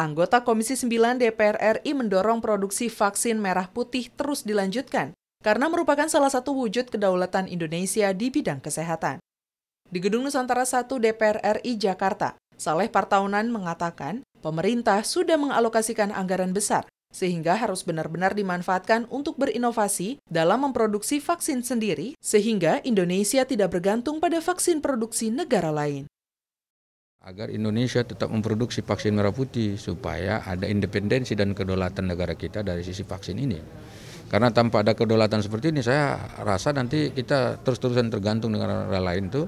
Anggota Komisi 9 DPR RI mendorong produksi vaksin merah putih terus dilanjutkan karena merupakan salah satu wujud kedaulatan Indonesia di bidang kesehatan. Di Gedung Nusantara 1 DPR RI Jakarta, Saleh Partaunan mengatakan pemerintah sudah mengalokasikan anggaran besar sehingga harus benar-benar dimanfaatkan untuk berinovasi dalam memproduksi vaksin sendiri, sehingga Indonesia tidak bergantung pada vaksin produksi negara lain agar Indonesia tetap memproduksi vaksin merah putih supaya ada independensi dan kedaulatan negara kita dari sisi vaksin ini. Karena tanpa ada kedaulatan seperti ini saya rasa nanti kita terus-terusan tergantung dengan negara lain tuh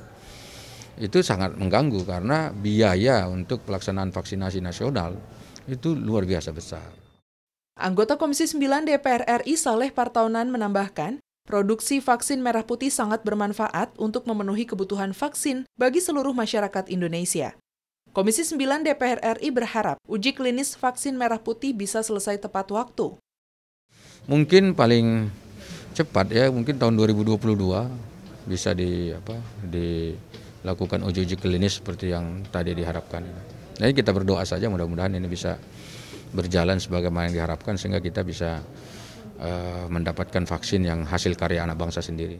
itu sangat mengganggu karena biaya untuk pelaksanaan vaksinasi nasional itu luar biasa besar. Anggota Komisi 9 DPR RI Saleh Partaunan menambahkan, Produksi vaksin merah putih sangat bermanfaat untuk memenuhi kebutuhan vaksin bagi seluruh masyarakat Indonesia. Komisi 9 DPR RI berharap uji klinis vaksin merah putih bisa selesai tepat waktu. Mungkin paling cepat ya, mungkin tahun 2022 bisa di apa dilakukan uji-uji klinis seperti yang tadi diharapkan. Nah, kita berdoa saja mudah-mudahan ini bisa berjalan sebagaimana yang diharapkan sehingga kita bisa uh, mendapatkan vaksin yang hasil karya anak bangsa sendiri.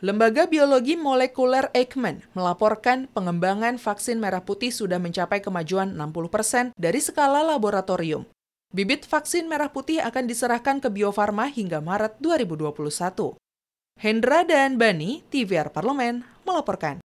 Lembaga Biologi Molekuler Eichmann melaporkan pengembangan vaksin merah putih sudah mencapai kemajuan 60% persen dari skala laboratorium. Bibit vaksin merah putih akan diserahkan ke Bio Farma hingga Maret 2021. Hendra dan Bani, TVR Parlemen, melaporkan.